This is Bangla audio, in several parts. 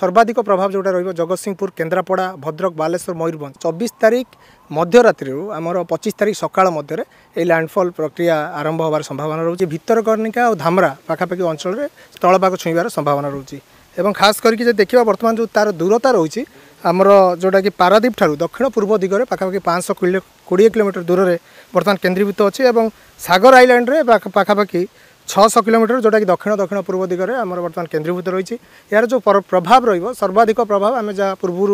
সর্বাধিক প্রভাব যেটা রহব জগৎসিংপুর কেন্দ্রাপড়া ভদ্রক বালেশ্বর ময়ূরভঞ্জ চব্বিশ তারিখ মধ্যরাত্রি আমার পঁচিশ তারিখ সকাল মধ্যে এই ল্যান্ডফল প্রক্রিয়া আরম্ভ হওয়ার সম্ভাবনা রয়েছে ভিতরকর্ণিকা ও ধামরা পাখাপাখি অঞ্চলের স্থলভাগ ছুঁবার সম্ভাবনা রয়েছে এবং খাস করি যে দেখা বর্তমান যে তার দূরতা রয়েছে আমার যেটা কি পারাদ্বীপ ঠার দক্ষিণ পূর্ব দিগরে পাখাপাখি পাঁচশো কোড়ি কিলোমিটর দূরের বর্তমান কেন্দ্রীভূত অছে এবং সাগর আইল্যান্ডে পাখাপাখি ছশো কিলোমিটর যেটাকি দক্ষিণ দক্ষিণ পূর্ব দিগরে আমার বর্তমান কেন্দ্রীভূত রয়েছে এর যে প্রভাব রহব সর্বাধিক প্রভাব আমি যা পূর্বর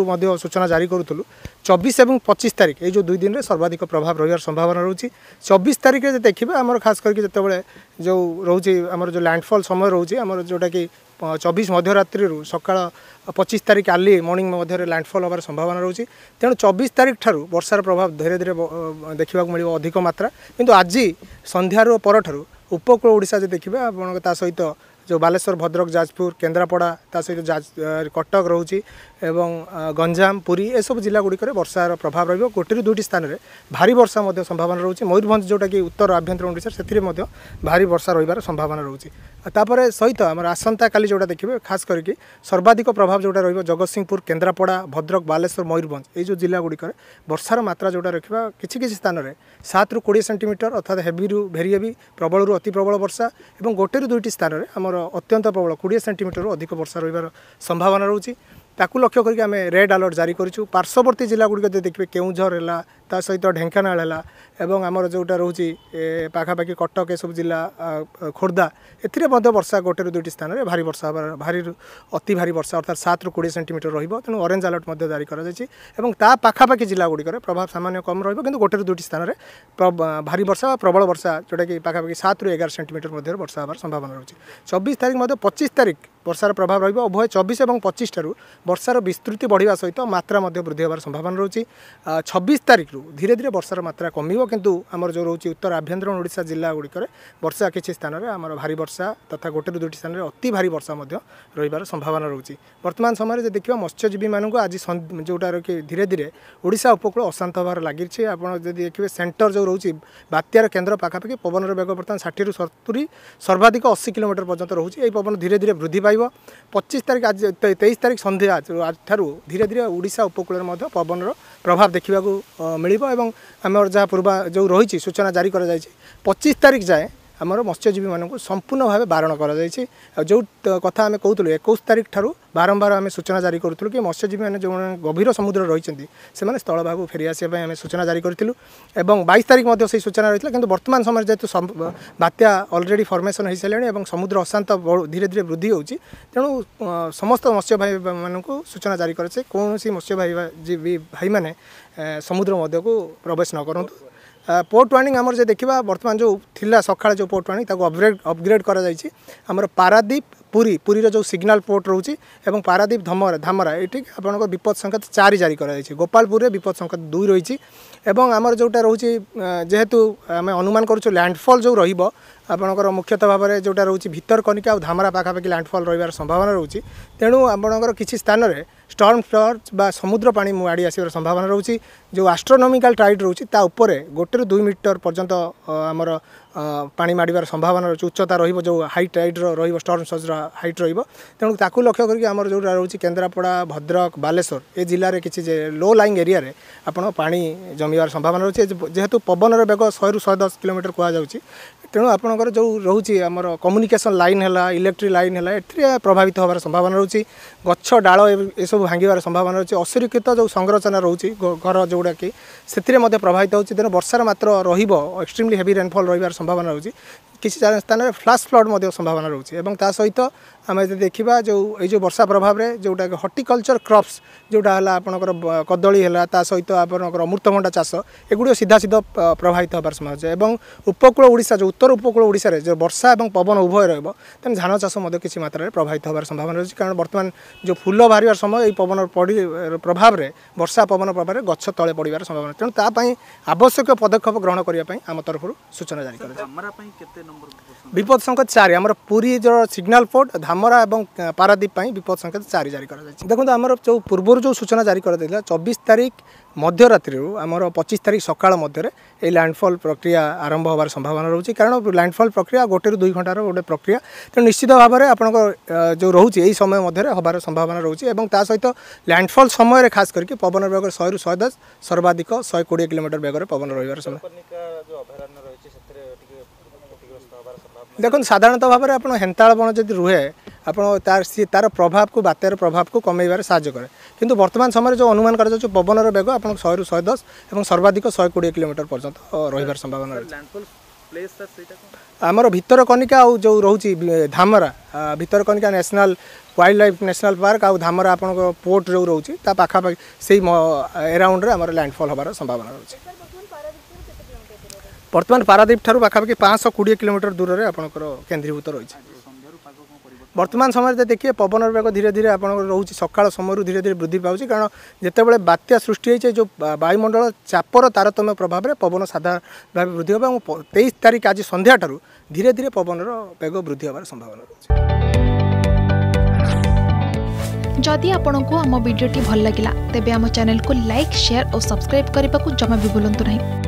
সূচনা জারি করুলু চবিশ এবং পঁচিশ তারিখ এই যে দুই দিনে সর্বাধিক প্রভাব রহবার সম্ভাবনা রয়েছে চবিশ তারিখে যে দেখবে আমার খাস করি যেতবে যে রয়েছে আমার যে ল্যান্ডফল সময় রয়েছে আমার যেটাকি চবিশ মধ্যরাত্রি সকাল পঁচিশ তারিখ আর্লি মর্নিং মধ্যে ল্যান্ডফল হবার সম্ভাবনা রয়েছে তেমন চবিশ তারিখ ঠার বর্ষার প্রভাব ধীরে ধীরে দেখা মিলব অধিক মাত্রা কিন্তু আজ সন্ধ্যার পরঠার উপকূল ওড়শা যদি দেখবে আপনার তা সহ ଯେଉଁ ବାଲେଶ୍ୱର ଭଦ୍ରକ ଯାଜପୁର କେନ୍ଦ୍ରାପଡ଼ା ତା ସହିତ କଟକ ରହୁଛି ଏବଂ ଗଞ୍ଜାମ ପୁରୀ ଏସବୁ ଜିଲ୍ଲା ଗୁଡ଼ିକରେ ବର୍ଷାର ପ୍ରଭାବ ରହିବ ଗୋଟିଏରୁ ଦୁଇଟି ସ୍ଥାନରେ ଭାରି ବର୍ଷା ମଧ୍ୟ ସମ୍ଭାବନା ରହୁଛି ମୟୂରଭଞ୍ଜ ଯେଉଁଟାକି ଉତ୍ତର ଆଭ୍ୟନ୍ତର ଓଡ଼ିଶା ସେଥିରେ ମଧ୍ୟ ଭାରି ବର୍ଷା ରହିବାର ସମ୍ଭାବନା ରହୁଛି ତାପରେ ସହିତ ଆମର ଆସନ୍ତାକାଲି ଯେଉଁଟା ଦେଖିବେ ଖାସ କରିକି ସର୍ବାଧିକ ପ୍ରଭାବ ଯେଉଁଟା ରହିବ ଜଗତସିଂହପୁର କେନ୍ଦ୍ରାପଡ଼ା ଭଦ୍ରକ ବାଲେଶ୍ୱର ମୟୂରଭଞ୍ଜ ଏଇ ଯେଉଁ ଜିଲ୍ଲା ଗୁଡ଼ିକରେ ବର୍ଷାର ମାତ୍ରା ଯେଉଁଟା ରଖିବା କିଛି କିଛି ସ୍ଥାନରେ ସାତରୁ କୋଡ଼ିଏ ସେଣ୍ଟିମିଟର ଅର୍ଥାତ୍ ହେଭିରୁ ଭେରି ହେଭି ପ୍ରବଳରୁ ଅତି ପ୍ରବଳ ବର୍ଷା ଏବଂ ଗୋଟେରୁ ଦୁଇଟି ସ୍ଥାନରେ ଆମର ଅତ୍ୟନ୍ତ ପ୍ରବଳ କୋଡ଼ିଏ ସେଣ୍ଟିମିଟରରୁ ଅଧିକ ବର୍ଷା ରହିବାର ସମ୍ଭାବନା ରହୁଛି ତାକୁ ଲକ୍ଷ୍ୟ କରିକି ଆମେ ରେଡ୍ ଆଲର୍ଟ ଜାରି କରିଛୁ ପାର୍ଶ୍ୱବର୍ତ୍ତୀ ଜିଲ୍ଲାଗୁଡ଼ିକ ଯଦି ଦେଖିବେ କେଉଁଝର ହେଲା ତା ସହିତ ଢେଙ୍କାନାଳ ହେଲା ଏବଂ ଆମର ଯେଉଁଟା ରହୁଛି ପାଖାପାଖି କଟକ ଏସବୁ ଜିଲ୍ଲା ଖୋର୍ଦ୍ଧା ଏଥିରେ ମଧ୍ୟ ବର୍ଷା ଗୋଟେରୁ ଦୁଇଟି ସ୍ଥାନରେ ଭାରି ବର୍ଷା ହେବାର ଭାରି ଅତି ଭାରି ବର୍ଷା ଅର୍ଥାৎ ସାତରୁ କୋଡ଼ିଏ ସେଣ୍ଟିମିଟର ରହିବ ତେଣୁ ଅରେଞ୍ଜ ଆଲର୍ଟ ମଧ୍ୟ ଜାରି କରାଯାଇଛି ଏବଂ ତା ପାଖାପାଖି ଜିଲ୍ଲାଗୁଡ଼ିକରେ ପ୍ରଭାବ ସାମାନ୍ୟ କମ୍ ରହିବ କିନ୍ତୁ ଗୋଟେରୁ ଦୁଇଟି ସ୍ଥାନରେ ଭାରି ବର୍ଷା ବା ପ୍ରବଳ ବର୍ଷା ଯେଉଁଟାକି ପାଖାପାଖି ସାତରୁ ଏଗାର ସେଣ୍ଟିମିଟର ମଧ୍ୟରେ ବର୍ଷା ହେବାର ସମ୍ଭାବନା ରହୁଛି ଚବିଶ ତାରିଖ ମଧ୍ୟ ପଚିଶ ତାରିଖ ବର୍ଷାର ପ୍ରଭାବ ରହିବ ଉଭୟ ଚବିଶ ଏବଂ ପଚିଶଠାରୁ ବର୍ଷାର ବିସ୍ତୃତି ବଢ଼ିବା ସହିତ ମାତ୍ରା ମଧ୍ୟ ବୃଦ୍ଧି ହେବାର ସମ୍ଭାବନା ରହୁଛି ଛବିଶ ତାରିଖରୁ ଧୀରେ ଧୀରେ ବର୍ଷାର ମାତ୍ରା କମିବ କିନ୍ତୁ ଆମର ଯେଉଁ ରହୁଛି ଉତ୍ତର ଆଭ୍ୟନ୍ତରୀଣ ଓଡ଼ିଶା ଜିଲ୍ଲା ଗୁଡ଼ିକରେ ବର୍ଷା କିଛି ସ୍ଥାନରେ ଆମର ଭାରି ବର୍ଷା ତଥା ଗୋଟେରୁ ଦୁଇଟି ସ୍ଥାନରେ ଅତି ଭାରି ବର୍ଷା ମଧ୍ୟ ରହିବାର ସମ୍ଭାବନା ରହୁଛି ବର୍ତ୍ତମାନ ସମୟରେ ଯଦି ଦେଖିବା ମତ୍ସ୍ୟଜୀବୀମାନଙ୍କୁ ଆଜି ଯେଉଁଟାର କି ଧୀରେ ଧୀରେ ଓଡ଼ିଶା ଉପକୂଳ ଅଶାନ୍ତ ହେବାର ଲାଗିଛି ଆପଣ ଯଦି ଦେଖିବେ ସେଣ୍ଟର ଯେଉଁ ରହୁଛି ବାତ୍ୟାର କେନ୍ଦ୍ର ପାଖାପାଖି ପବନର ବେଗ ବର୍ତ୍ତମାନ ଷାଠିଏରୁ ସତୁରି ସର୍ବାଧିକ ଅଶୀ କିଲୋମିଟର ପର୍ଯ୍ୟନ୍ତ ରହୁଛି ଏହି ପବନ ଧୀରେ ଧୀରେ ବୃଦ୍ଧି ପାଇବ ରହିବ ପଚିଶ ତାରିଖ ଆଜି ତେଇଶ ତାରିଖ ସନ୍ଧ୍ୟା ଠାରୁ ଧୀରେ ଧୀରେ ଓଡ଼ିଶା ଉପକୂଳରେ ମଧ୍ୟ ପବନର ପ୍ରଭାବ ଦେଖିବାକୁ ମିଳିବ ଏବଂ ଆମର ଯାହା ପୂର୍ବା ଯେଉଁ ରହିଛି ସୂଚନା ଜାରି କରାଯାଇଛି ପଚିଶ ତାରିଖ ଯାଏଁ आमर मत्स्यजीवी मुख सम्पूर्ण भावे बारण गरि कथा एकै तारिक ठु बारम्बार आमे सूचना जारी गर्ु कि मत्स्यजीवी म जो गभीर समुद्र रहिले स्थल भाग फेरी आसवा सूचना जारी गरिस तारिक सूचना रहेछ बर्तमान समय जे बात्या अलरेडी फर्मेसन हुसँग समुद्र अशांत बढ धी वृद्धि हुन्छ तेणु समस्त मत्स्य भाइ म सूचना जारी गरे कसै भाई भाइ समुद्र मध्य प्रवेश न नकरन्तु পোর্ট ୱାର୍ଣ୍ଣିଂ ଆମର ଯେ ଦେଖିବା ବର୍ତ୍ତମାନ ଯେଉଁ ଥିଲା ସକାଳେ ଯେଉଁ ପୋର୍ଟ ୱାର୍ଣ୍ଣିଂ ତାକୁ ଅପଗ୍ରେଡ୍ ଅପଗ୍ରେଡ୍ କରାଯାଇଛି ଆମର ପାରାଦ୍ୱୀପ ପୁରୀ ପୁରୀର ଯେଉଁ ସିଗ୍ନାଲ୍ ପୋର୍ଟ ରହୁଛି ଏବଂ ପାରାଦ୍ୱୀପ ଧମରା ଧାମରା ଏଠି ଆପଣଙ୍କ ବିପଦ ସଂକେତ ଚାରି ଜାରି କରାଯାଇଛି ଗୋପାଳପୁରରେ ବିପଦ ସଂକେତ ଦୁଇ ରହିଛି ଏବଂ ଆମର ଯେଉଁଟା ରହୁଛି ଯେହେତୁ ଆମେ ଅନୁମାନ କରୁଛୁ ଲ୍ୟାଣ୍ଡଫଲ୍ ଯେଉଁ ରହିବ ଆପଣଙ୍କର ମୁଖ୍ୟତଃ ଭାବରେ ଯେଉଁଟା ରହୁଛି ଭିତରକନିକା ଆଉ ଧାମରା ପାଖାପାଖି ଲ୍ୟାଣ୍ଡଫଲ୍ ରହିବାର ସମ୍ଭାବନା ରହୁଛି ତେଣୁ ଆପଣଙ୍କର କିଛି ସ୍ଥାନରେ ଷ୍ଟର୍ମ ଫ୍ଲର୍ଜ ବା ସମୁଦ୍ର ପାଣି ମୁଆଡ଼ି ଆସିବାର ସମ୍ଭାବନା ରହୁଛି ଯେଉଁ ଆଷ୍ଟ୍ରୋନୋମିକାଲ୍ ଟାଇଟ୍ ରହୁଛି ତା ଉପରେ ଗୋଟେରୁ ଦୁଇ ମିଟର ପର୍ଯ୍ୟନ୍ତ ଆମର ପାଣି ମାଡ଼ିବାର ସମ୍ଭାବନା ରହୁଛି ଉଚ୍ଚତା ରହିବ ଯେଉଁ ହାଇଟ୍ ହାଇଟ୍ର ରହିବ ଷ୍ଟର୍ମ ସର୍ଜର ହାଇଟ୍ ରହିବ ତେଣୁ ତାକୁ ଲକ୍ଷ୍ୟ କରିକି ଆମର ଯେଉଁଟା ରହୁଛି କେନ୍ଦ୍ରାପଡ଼ା ଭଦ୍ରକ ବାଲେଶ୍ୱର ଏ ଜିଲ୍ଲାରେ କିଛି ଯେ ଲୋ ଲାଇନ୍ ଏରିଆରେ ଆପଣ ପାଣି ଜମିବାର ସମ୍ଭାବନା ରହୁଛି ଯେହେତୁ ପବନର ବେଗ ଶହେରୁ ଶହେ ଦଶ କିଲୋମିଟର କୁହାଯାଉଛି तेणु आपणको जो रुच्छ अब कम्युनिकेसन लाइन होला इलेक्ट्रिक लाइन होला ए प्रभावित हवार सम्भावना रहेछ गछ डु भाङ्वार सम्भावना रहेछ असुरक्षित जो संरचना रुच्छु घर जोडाकिस प्रभावित हुन्छ तर्षार मत्र र एक्सट्रिमली हेभी रेनफल र सम्भावना रह କିଛି ସ୍ଥାନରେ ଫ୍ଲାସ୍ ଫ୍ଲଡ଼୍ ମଧ୍ୟ ସମ୍ଭାବନା ରହୁଛି ଏବଂ ତା ସହିତ ଆମେ ଯଦି ଦେଖିବା ଯେଉଁ ଏଇ ଯେଉଁ ବର୍ଷା ପ୍ରଭାବରେ ଯେଉଁଟାକି ହର୍ଟିକଲଚର କ୍ରପ୍ସ ଯେଉଁଟା ହେଲା ଆପଣଙ୍କର କଦଳୀ ହେଲା ତା ସହିତ ଆପଣଙ୍କର ଅମୃତଭଣ୍ଡା ଚାଷ ଏଗୁଡ଼ିକ ସିଧାସିଧା ପ୍ରଭାବିତ ହେବାର ସମ୍ଭାବନା ଅଛି ଏବଂ ଉପକୂଳ ଓଡ଼ିଶା ଯେଉଁ ଉତ୍ତର ଉପକୂଳ ଓଡ଼ିଶାରେ ଯେଉଁ ବର୍ଷା ଏବଂ ପବନ ଉଭୟ ରହିବ ତେଣୁ ଧାନ ଚାଷ ମଧ୍ୟ କିଛି ମାତ୍ରାରେ ପ୍ରଭାବିତ ହେବାର ସମ୍ଭାବନା ରହିଛି କାରଣ ବର୍ତ୍ତମାନ ଯେଉଁ ଫୁଲ ବାହାରିବାର ସମୟ ଏଇ ପବନ ପଡ଼ି ପ୍ରଭାବରେ ବର୍ଷା ପବନ ପ୍ରଭାବରେ ଗଛ ତଳେ ପଡ଼ିବାର ସମ୍ଭାବନା ତେଣୁ ତା ପାଇଁ ଆବଶ୍ୟକ ପଦକ୍ଷେପ ଗ୍ରହଣ କରିବା ପାଇଁ ଆମ ତରଫରୁ ସୂଚନା ଜାରି କରାଯାଏ ବିପଦ ସଂଖ୍ୟା ଚାରି ଆମର ପୁରୀର ସିଗ୍ନାଲ ପୋର୍ଟ ଧାମରା ଏବଂ ପାରାଦ୍ୱୀପ ପାଇଁ ବିପଦ ସଂଖ୍ୟା ଚାରି ଜାରି କରାଯାଇଛି ଦେଖନ୍ତୁ ଆମର ଯେଉଁ ପୂର୍ବରୁ ଯେଉଁ ସୂଚନା ଜାରି କରାଯାଇଥିଲା ଚବିଶ ତାରିଖ ମଧ୍ୟରାତ୍ରିରୁ ଆମର ପଚିଶ ତାରିଖ ସକାଳ ମଧ୍ୟରେ ଏହି ଲ୍ୟାଣ୍ଡଫଲ୍ ପ୍ରକ୍ରିୟା ଆରମ୍ଭ ହେବାର ସମ୍ଭାବନା ରହୁଛି କାରଣ ଲ୍ୟାଣ୍ଡଫଲ୍ ପ୍ରକ୍ରିୟା ଗୋଟେରୁ ଦୁଇ ଘଣ୍ଟାର ଗୋଟେ ପ୍ରକ୍ରିୟା ତେଣୁ ନିଶ୍ଚିତ ଭାବରେ ଆପଣଙ୍କ ଯେଉଁ ରହୁଛି ଏହି ସମୟ ମଧ୍ୟରେ ହେବାର ସମ୍ଭାବନା ରହୁଛି ଏବଂ ତା ସହିତ ଲ୍ୟାଣ୍ଡଫଲ୍ ସମୟରେ ଖାସ କରିକି ପବନ ବେଗରେ ଶହେରୁ ଶହେ ଦଶ ସର୍ବାଧିକ ଶହେ କୋଡ଼ିଏ କିଲୋମିଟର ବେଗରେ ପବନ ରହିବାର ସମୟ ଦେଖନ୍ତୁ ସାଧାରଣତଃ ଭାବରେ ଆପଣ ହେନ୍ତାଳ ବଣ ଯଦି ରୁହେ ଆପଣ ତାର ସିଏ ତାର ପ୍ରଭାବକୁ ବାତ୍ୟାର ପ୍ରଭାବକୁ କମେଇବାରେ ସାହାଯ୍ୟ କରେ କିନ୍ତୁ ବର୍ତ୍ତମାନ ସମୟରେ ଯେଉଁ ଅନୁମାନ କରାଯାଉଛି ପବନର ବେଗ ଆପଣଙ୍କୁ ଶହେରୁ ଶହେ ଦଶ ଏବଂ ସର୍ବାଧିକ ଶହେ କୋଡ଼ିଏ କିଲୋମିଟର ପର୍ଯ୍ୟନ୍ତ ରହିବାର ସମ୍ଭାବନା ରହିଛି ଆମର ଭିତରକନିକା ଆଉ ଯେଉଁ ରହୁଛି Dhamra Bhitarkanika national wildlife national park ଆଉ ଧାମରା ଆପଣଙ୍କ ପୋର୍ଟ ଯେଉଁ ରହୁଛି ତା ପାଖାପାଖି ସେଇ ଏରାଉଣ୍ଡରେ ଆମର ଲ୍ୟାଣ୍ଡଫଲ୍ ହେବାର ସମ୍ଭାବନା ରହୁଛି বর্তমান পারাদ্বীপ ঠার পাখাপাখি পাঁচশো কোড়ি কিলোমিটর দূরের আপনার কেন্দ্রীভূত রয়েছে বর্তমান সময় দেখিয়ে পবনর বেগ ধীরে ধীরে আপনার রয়েছে সকাল সময় ধীরে ধীরে বৃদ্ধি পাচ্ছে কারণ যেতবে বাত্যা সৃষ্টি হয়েছে যে বায়ুমণ্ডল চাপর তারতম্য প্রভাবে পবন সাধারণভাবে বৃদ্ধি হবে এবং তেইশ তারিখ আজ সন্ধ্যাঠার ধীরে ধীরে পবনর বেগ বৃদ্ধি হওয়ার সম্ভাবনা রয়েছে যদি আপনার আমার ভিডিওটি ভাল লাগিলা তেবে আমার চ্যানেলকে লাইক সেয়ার ও সবসক্রাইব করা জমা বি ভুলতু না